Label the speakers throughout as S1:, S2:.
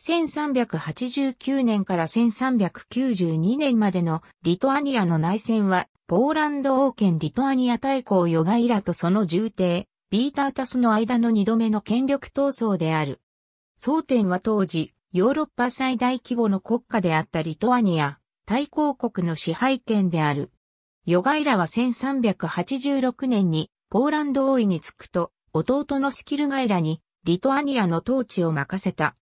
S1: 1389年から1392年までのリトアニアの内戦は、ポーランド王権リトアニア大公ヨガイラとその重帝、ビータータスの間の二度目の権力闘争である。争点は当時、ヨーロッパ最大規模の国家であったリトアニア、大公国の支配権である。ヨガイラは1386年にポーランド王位につくと、弟のスキルガイラにリトアニアの統治を任せた。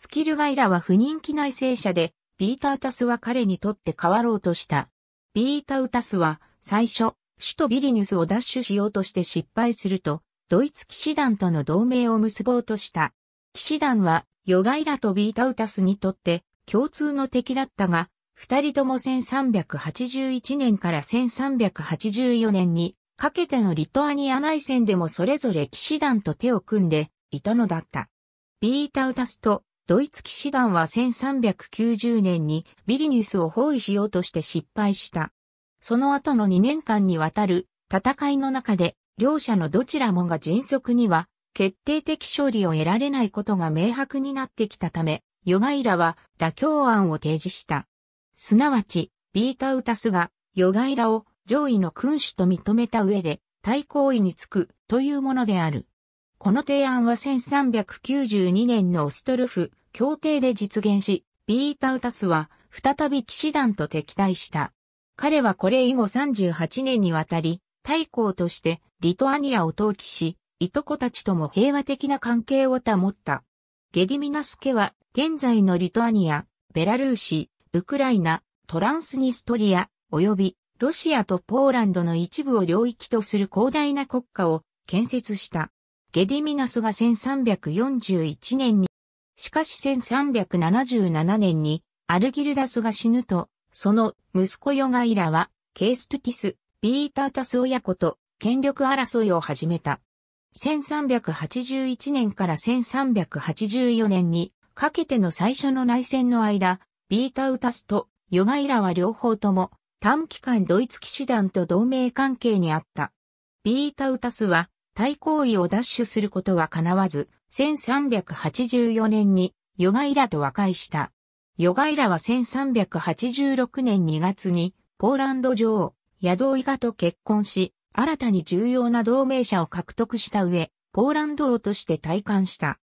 S1: スキルガイラは不人気内政者で、ビータウタスは彼にとって変わろうとした。ビータウタスは、最初、首都ビリニュスを奪取しようとして失敗すると、ドイツ騎士団との同盟を結ぼうとした。騎士団は、ヨガイラとビータウタスにとって共通の敵だったが、二人とも1381年から1384年にかけてのリトアニア内戦でもそれぞれ騎士団と手を組んでいたのだった。ビータウタスとドイツ騎士団は1390年にビリニュスを包囲しようとして失敗した。その後の2年間にわたる戦いの中で両者のどちらもが迅速には決定的勝利を得られないことが明白になってきたため、ヨガイラは妥協案を提示した。すなわち、ビータウタスがヨガイラを上位の君主と認めた上で対抗位につくというものである。この提案は1392年のオストルフ協定で実現し、ビータウタスは再び騎士団と敵対した。彼はこれ以後38年にわたり、大公としてリトアニアを統治し、いとこたちとも平和的な関係を保った。ゲディミナス家は現在のリトアニア、ベラルーシ、ウクライナ、トランスニストリア、及びロシアとポーランドの一部を領域とする広大な国家を建設した。ゲディミナスが1341年にしかし1377年にアルギルダスが死ぬと、その息子ヨガイラは、ケーストゥティス、ビータータス親子と権力争いを始めた。1381年から1384年にかけての最初の内戦の間、ビータウタスとヨガイラは両方とも短期間ドイツ騎士団と同盟関係にあった。ビータウタスは対抗意を奪取することは叶わず、1384年にヨガイラと和解した。ヨガイラは1386年2月にポーランド女王、ヤドイガと結婚し、新たに重要な同盟者を獲得した上、ポーランド王として退官した。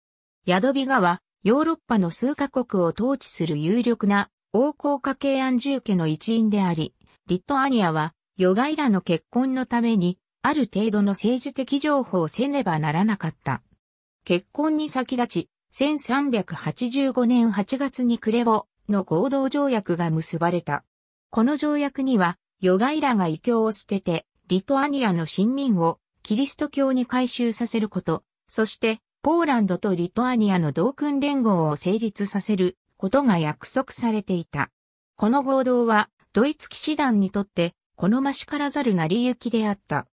S1: ヤドビガはヨーロッパの数カ国を統治する有力な王侯家系安住家の一員であり、リットアニアはヨガイラの結婚のためにある程度の政治的情報をせねばならなかった。結婚に先立ち、1385年8月にクレボの合同条約が結ばれた。この条約には、ヨガイラが異教を捨てて、リトアニアの新民をキリスト教に改宗させること、そしてポーランドとリトアニアの同訓連合を成立させることが約束されていた。この合同はドイツ騎士団にとって好ましからざる成り行きであった。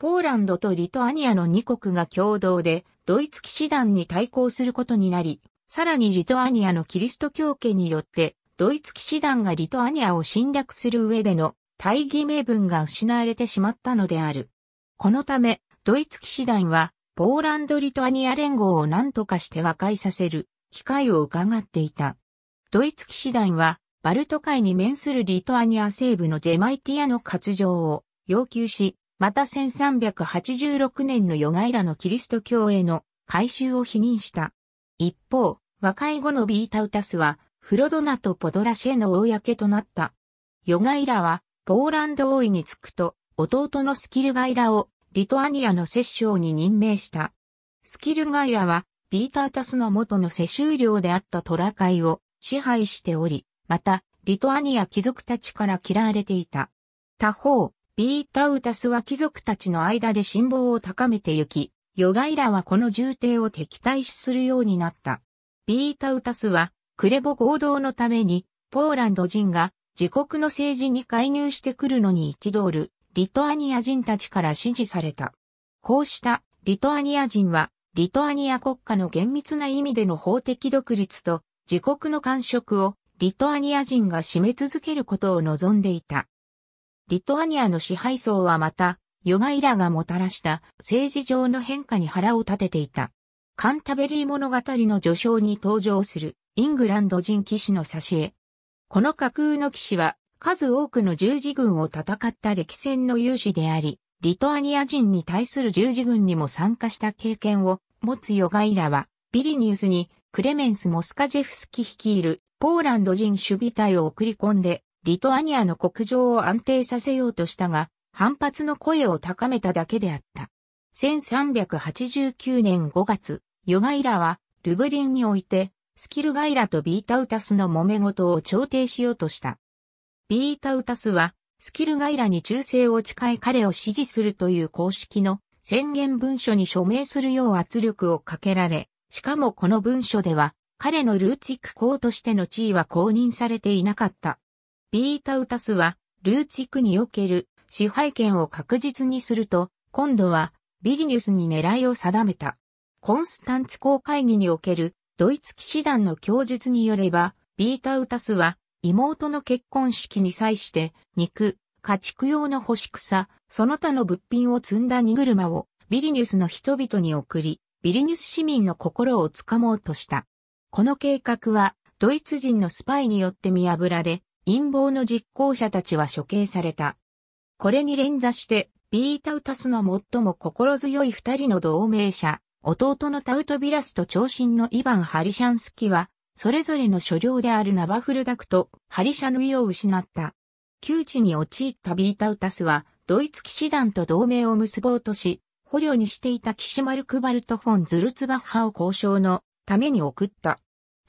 S1: ポーランドとリトアニアの2国が共同でドイツ騎士団に対抗することになり、さらにリトアニアのキリスト教家によってドイツ騎士団がリトアニアを侵略する上での大義名分が失われてしまったのである。このため、ドイツ騎士団は、ポーランド・リトアニア連合を何とかして瓦解させる機会を伺っていた。ドイツ騎士団は、バルト海に面するリトアニア西部のジェマイティアの割譲を要求し、また1386年のヨガイラのキリスト教への改修を否認した。一方、和解後のビータウタスは、フロドナとポドラシェの公となった。ヨガイラは、ポーランド王位につくと、弟のスキルガイラを、リトアニアの摂政に任命した。スキルガイラは、ビータータスの元の世襲領であったトラカイを支配しており、また、リトアニア貴族たちから嫌われていた。他方、ビータウタスは貴族たちの間で信望を高めてゆき、ヨガイラはこの重帝を敵対視するようになった。ビータウタスは、クレボ合同のために、ポーランド人が自国の政治に介入してくるのに憤る、リトアニア人たちから支持された。こうしたリトアニア人は、リトアニア国家の厳密な意味での法的独立と自国の感触をリトアニア人が締め続けることを望んでいた。リトアニアの支配層はまた、ヨガイラがもたらした政治上の変化に腹を立てていた。カンタベリー物語の序章に登場するイングランド人騎士の挿絵。この架空の騎士は数多くの十字軍を戦った歴戦の勇士であり、リトアニア人に対する十字軍にも参加した経験を持つヨガイラは、ビリニウスにクレメンス・モスカジェフスキ率いるポーランド人守備隊を送り込んでリトアニアの国情を安定させようとしたが、反発の声を高めただけであった。1389年5月、ヨガイラは、ルブリンにおいて、スキルガイラとビータウタスの揉め事を調停しようとした。ビータウタスは、スキルガイラに忠誠を誓い彼を支持するという公式の宣言文書に署名するよう圧力をかけられ、しかもこの文書では、彼のルーツィック公としての地位は公認されていなかった。ビータウタスは、ルーチクにおける支配権を確実にすると、今度はビリニュスに狙いを定めた。コンスタンツ公会議におけるドイツ騎士団の供述によれば、ビータウタスは妹の結婚式に際して肉、家畜用の干し草、その他の物品を積んだ荷車をビリニュスの人々に送り、ビリニュス市民の心をつかもうとした。この計画はドイツ人のスパイによって見破られ、陰謀の実行者たちは処刑された。これに連座して、ビータウタスの最も心強い二人の同盟者、弟のタウトビラスと長身のイヴァン・ハリシャンスキは、それぞれの所領であるナバフルダクとハリシャヌイを失った。窮地に陥ったビータウタスは、ドイツ騎士団と同盟を結ぼうとし、捕虜にしていた騎士マルクバルト・フォン・ズルツバッハを交渉のために送った。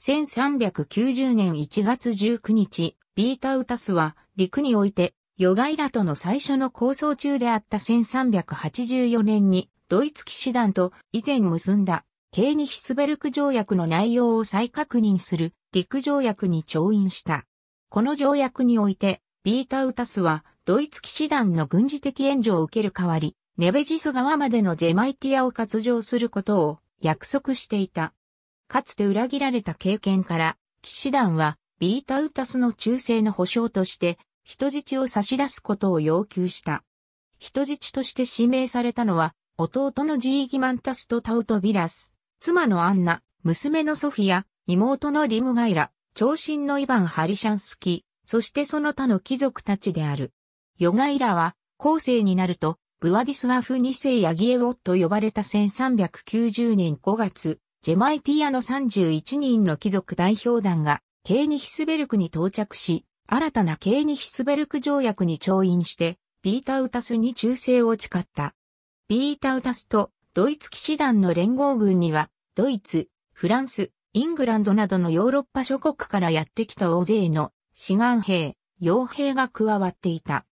S1: 1390年1月19日、ビータウタスは陸においてヨガイラとの最初の構想中であった1384年にドイツ騎士団と以前結んだケーニヒスベルク条約の内容を再確認する陸条約に調印した。この条約においてビータウタスはドイツ騎士団の軍事的援助を受ける代わりネベジス川までのジェマイティアを割譲することを約束していた。かつて裏切られた経験から、騎士団はビータウタスの忠誠の保障として、人質を差し出すことを要求した。人質として指名されたのは、弟のジーギマンタスとタウトビラス、妻のアンナ、娘のソフィア、妹のリムガイラ、長身のイヴァン・ハリシャンスキ、そしてその他の貴族たちである。ヨガイラは、後世になると、ブワディスワフ2世ヤギエオと呼ばれた1390年5月、ジェマイティアの31人の貴族代表団がケーニヒスベルクに到着し、新たなケーニヒスベルク条約に調印して、ビータウタスに忠誠を誓った。ビータウタスとドイツ騎士団の連合軍には、ドイツ、フランス、イングランドなどのヨーロッパ諸国からやってきた大勢の志願兵、傭兵が加わっていた。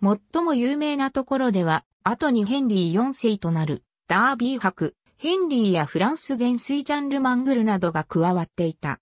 S1: 最も有名なところでは、後にヘンリー4世となるダービー博、ヘンリーやフランス元帥ジャンルマングルなどが加わっていた。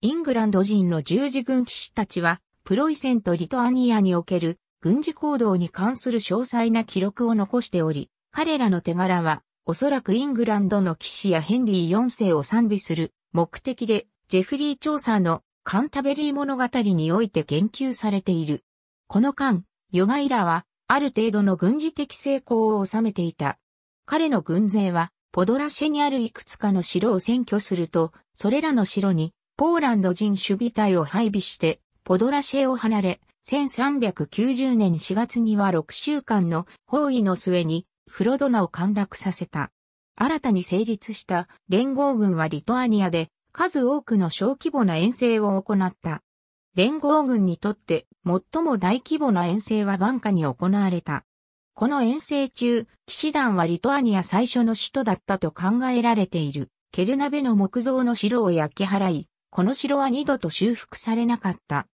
S1: イングランド人の十字軍騎士たちは、プロイセンとリトアニアにおける軍事行動に関する詳細な記録を残しており、彼らの手柄は、おそらくイングランドの騎士やヘンリー4世を賛美する目的で、ジェフリー調査のカンタベリー物語において言及されている。この間、ヨガイラは、ある程度の軍事的成功を収めていた。彼の軍勢は、ポドラシェにあるいくつかの城を占拠すると、それらの城にポーランド人守備隊を配備して、ポドラシェを離れ、1390年4月には6週間の包囲の末に、フロドナを陥落させた。新たに成立した連合軍はリトアニアで数多くの小規模な遠征を行った。連合軍にとって最も大規模な遠征はバンカに行われた。この遠征中、騎士団はリトアニア最初の首都だったと考えられている、ケルナベの木造の城を焼き払い、この城は二度と修復されなかった。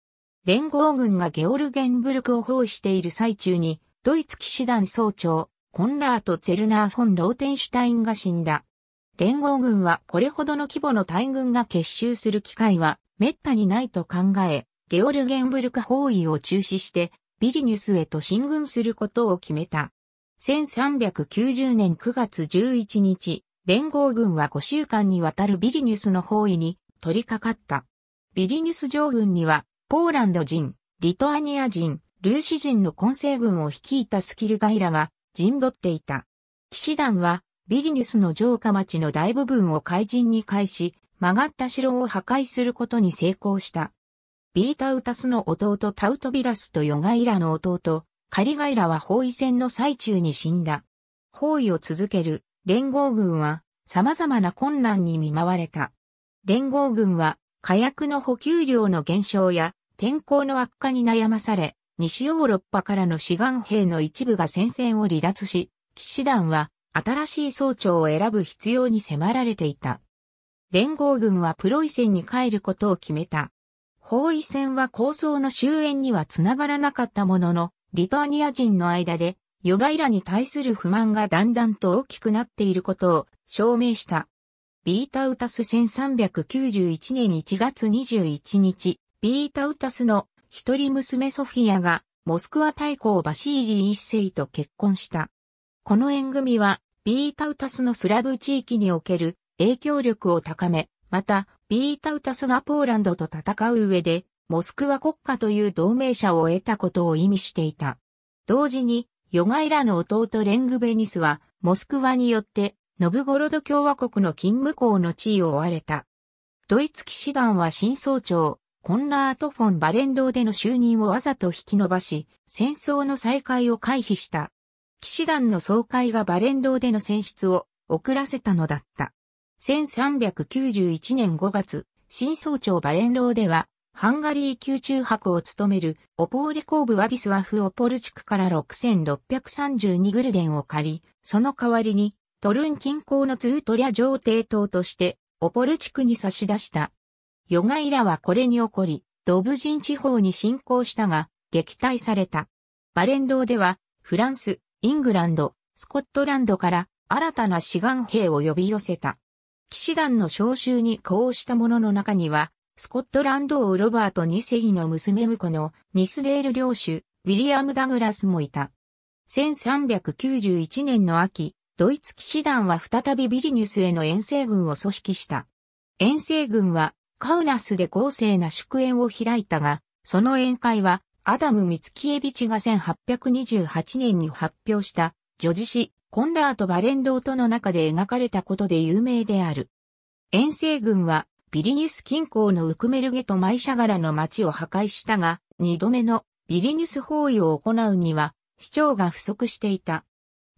S1: 連合軍がゲオルゲンブルクを包囲している最中に、ドイツ騎士団総長、コンラート・ツェルナー・フォン・ローテンシュタインが死んだ。連合軍はこれほどの規模の大軍が結集する機会は滅多にないと考え、ゲオルゲンブルク包囲を中止して、ビリニュスへと進軍することを決めた。1390年9月11日、連合軍は5週間にわたるビリニュスの包囲に取り掛かった。ビリニュス上軍には、ポーランド人、リトアニア人、ルーシ人の混成軍を率いたスキルガイラが陣取っていた。騎士団は、ビリニュスの城下町の大部分を海人に返し、曲がった城を破壊することに成功した。ビータウタスの弟タウトビラスとヨガイラの弟、カリガイラは包囲戦の最中に死んだ。包囲を続ける連合軍は様々な困難に見舞われた。連合軍は火薬の補給量の減少や天候の悪化に悩まされ、西ヨーロッパからの志願兵の一部が戦線を離脱し、騎士団は新しい総長を選ぶ必要に迫られていた。連合軍はプロイセンに帰ることを決めた。包囲戦は構想の終焉にはつながらなかったものの、リトアニア人の間で、ヨガイラに対する不満がだんだんと大きくなっていることを証明した。ビータウタス1391年1月21日、ビータウタスの一人娘ソフィアがモスクワ大公バシーリー一世と結婚した。この縁組はビータウタスのスラブ地域における影響力を高め、またビータウタスがポーランドと戦う上でモスクワ国家という同盟者を得たことを意味していた。同時に、ヨガイラの弟レングベニスは、モスクワによってノブゴロド共和国の勤務校の地位を追われた。ドイツ騎士団は新総長、コンラート・フォン・バレンドーでの就任をわざと引き伸ばし、戦争の再開を回避した。騎士団の総会がバレンドーでの選出を遅らせたのだった。1391年5月、新総長バレンローでは、ハンガリー宮中博を務めるオポーレーブ・ワディスワフオポル地区から6632グルデンを借り、その代わりにトルン近郊のツートリャ城帝島として、オポル地区に差し出した。ヨガイラはこれに起こり、ドブジン地方に侵攻したが、撃退された。バレンドでは、フランス、イングランド、スコットランドから新たな志願兵を呼び寄せた。騎士団の召集に呼応した者の中には、スコットランド王ロバート2世の娘婿のニスデール領主、ウィリアム・ダグラスもいた。1391年の秋、ドイツ騎士団は再びビリニュスへの遠征軍を組織した。遠征軍はカウナスで豪勢な祝宴を開いたが、その宴会はアダム・ミツキエビチが1828年に発表した女児誌コンラート・バレンドートの中で描かれたことで有名である。遠征軍はビリニュス近郊のウクメルゲとマイシャガラの町を破壊したが、二度目のビリニュス包囲を行うには、市長が不足していた。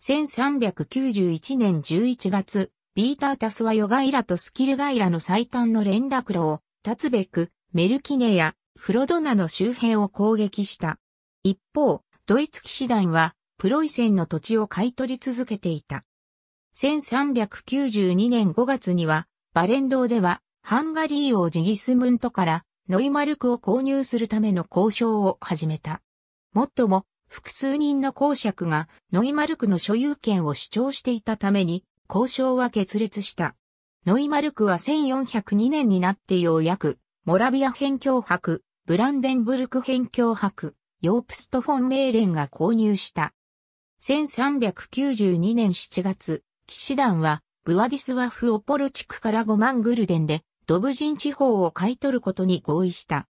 S1: 1391年11月、ビータータスはヨガイラとスキルガイラの最短の連絡路を、立つべく、メルキネやフロドナの周辺を攻撃した。一方、ドイツ騎士団は、プロイセンの土地を買い取り続けていた。1392年5月には、バレンドーでは、ハンガリー王ジギスムントから、ノイマルクを購入するための交渉を始めた。もっとも、複数人の公爵がノイマルクの所有権を主張していたために、交渉は決裂した。ノイマルクは1402年になってようやく、モラビア辺境博、ブランデンブルク辺境博、ヨープストフォンメーレンが購入した。1392年7月、騎士団は、ブワディスワフ・オポル地区から5万グルデンで、ドブジン地方を買い取ることに合意した。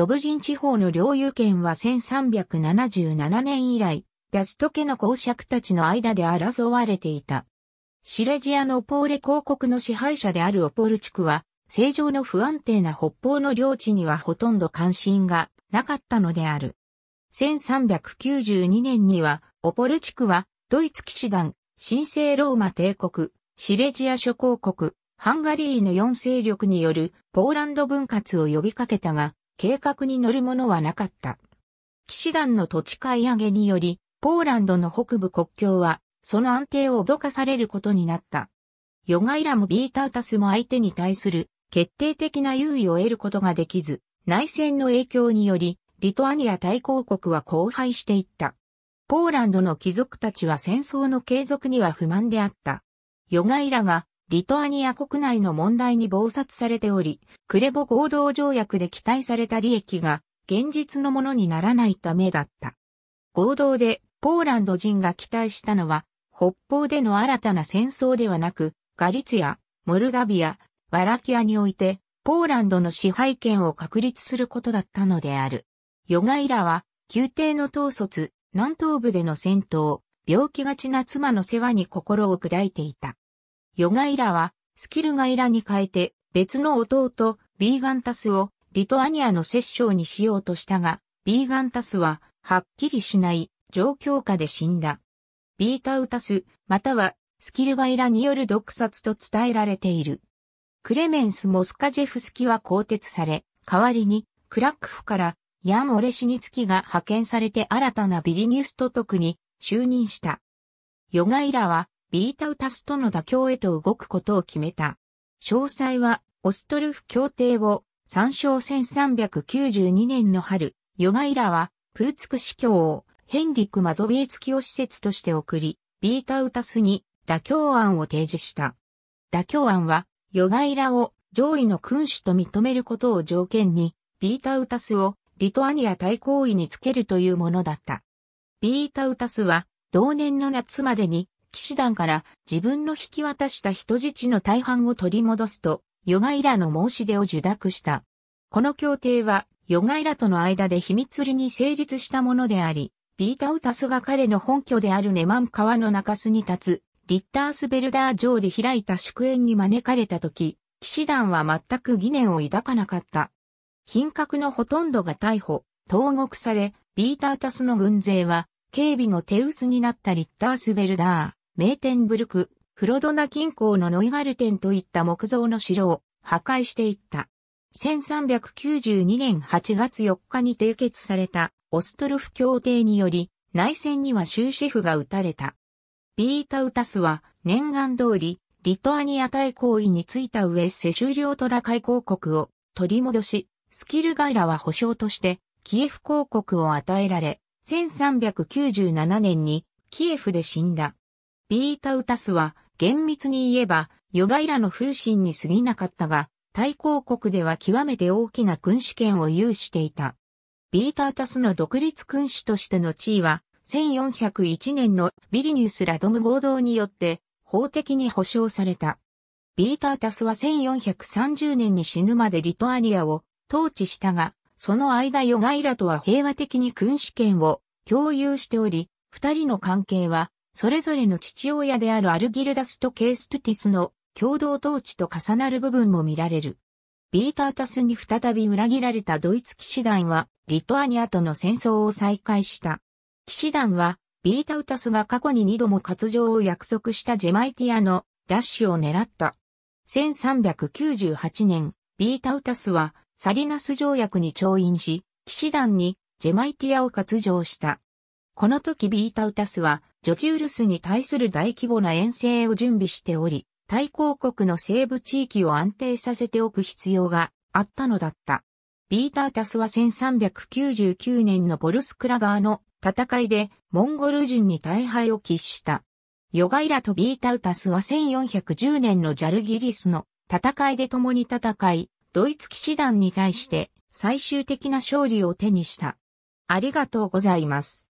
S1: ドブジン地方の領有権は1377年以来、ビャスト家の公爵たちの間で争われていた。シレジアのポーレ公国の支配者であるオポール地区は、正常の不安定な北方の領地にはほとんど関心がなかったのである。1392年には、オポル地区は、ドイツ騎士団、神聖ローマ帝国、シレジア諸公国、ハンガリーの4勢力によるポーランド分割を呼びかけたが、計画に乗るものはなかった。騎士団の土地買い上げにより、ポーランドの北部国境は、その安定を脅かされることになった。ヨガイラもビータウタスも相手に対する決定的な優位を得ることができず、内戦の影響により、リトアニア大公国は荒廃していった。ポーランドの貴族たちは戦争の継続には不満であった。ヨガイラがリトアニア国内の問題に暴殺されており、クレボ合同条約で期待された利益が現実のものにならないためだった。合同でポーランド人が期待したのは、北方での新たな戦争ではなく、ガリツィア、モルダビア、ワラキアにおいて、ポーランドの支配権を確立することだったのである。ヨガイラは、宮廷の統率、南東部での戦闘、病気がちな妻の世話に心を砕いていた。ヨガイラは、スキルガイラに変えて、別の弟、ビーガンタスを、リトアニアの摂政にしようとしたが、ビーガンタスは、はっきりしない、状況下で死んだ。ビータウタス、または、スキルガイラによる毒殺と伝えられている。クレメンス・モスカジェフスキは更迭され、代わりに、クラックフから、ヤン・オレシニツキが派遣されて新たなビリニュスト特に就任した。ヨガイラはビータウタスとの妥協へと動くことを決めた。詳細は、オストルフ協定を参照1392年の春、ヨガイラは、プーツク司教をヘンリク・マゾビーツキを施設として送り、ビータウタスに妥協案を提示した。妥協案は、ヨガイラを上位の君主と認めることを条件に、ビータウタスをリトアニア対抗位につけるというものだった。ビータウタスは、同年の夏までに騎士団から自分の引き渡した人質の大半を取り戻すと、ヨガイラの申し出を受諾した。この協定は、ヨガイラとの間で秘密裏に成立したものであり、ビータウタスが彼の本拠であるネマン川の中州に立つ、リッタースベルダー城で開いた祝宴に招かれた時、騎士団は全く疑念を抱かなかった。品格のほとんどが逮捕、投獄され、ビータータスの軍勢は、警備の手薄になったリッタースベルダー、メーテンブルク、フロドナ近郊のノイガルテンといった木造の城を破壊していった。1392年8月4日に締結されたオストルフ協定により内戦には終止符が打たれた。ビータウタスは念願通りリトアニア対抗位についた上セシュリオトラ海公国を取り戻し、スキルガイラは保証としてキエフ公国を与えられ、1397年にキエフで死んだ。ビータウタスは厳密に言えばヨガイラの風神に過ぎなかったが、大公国では極めて大きな君主権を有していた。ビータウタスの独立君主としての地位は、1401年のビリニュスラドム合同によって法的に保障された。ビータータスは1430年に死ぬまでリトアニアを統治したが、その間ヨガイラとは平和的に君主権を共有しており、二人の関係はそれぞれの父親であるアルギルダスとケーストゥティスの共同統治と重なる部分も見られる。ビータータスに再び裏切られたドイツ騎士団は、リトアニアとの戦争を再開した。騎士団は、ビータウタスが過去に2度も活動を約束したジェマイティアのダッシュを狙った。1398年、ビータウタスはサリナス条約に調印し、騎士団にジェマイティアを割譲した。この時ビータウタスはジョチウルスに対する大規模な遠征を準備しており、対抗国の西部地域を安定させておく必要があったのだった。ビータータスは1399年のボルスクラガーの戦いでモンゴル人に大敗を喫した。ヨガイラとビータウタスは1410年のジャルギリスの戦いで共に戦い、ドイツ騎士団に対して最終的な勝利を手にした。ありがとうございます。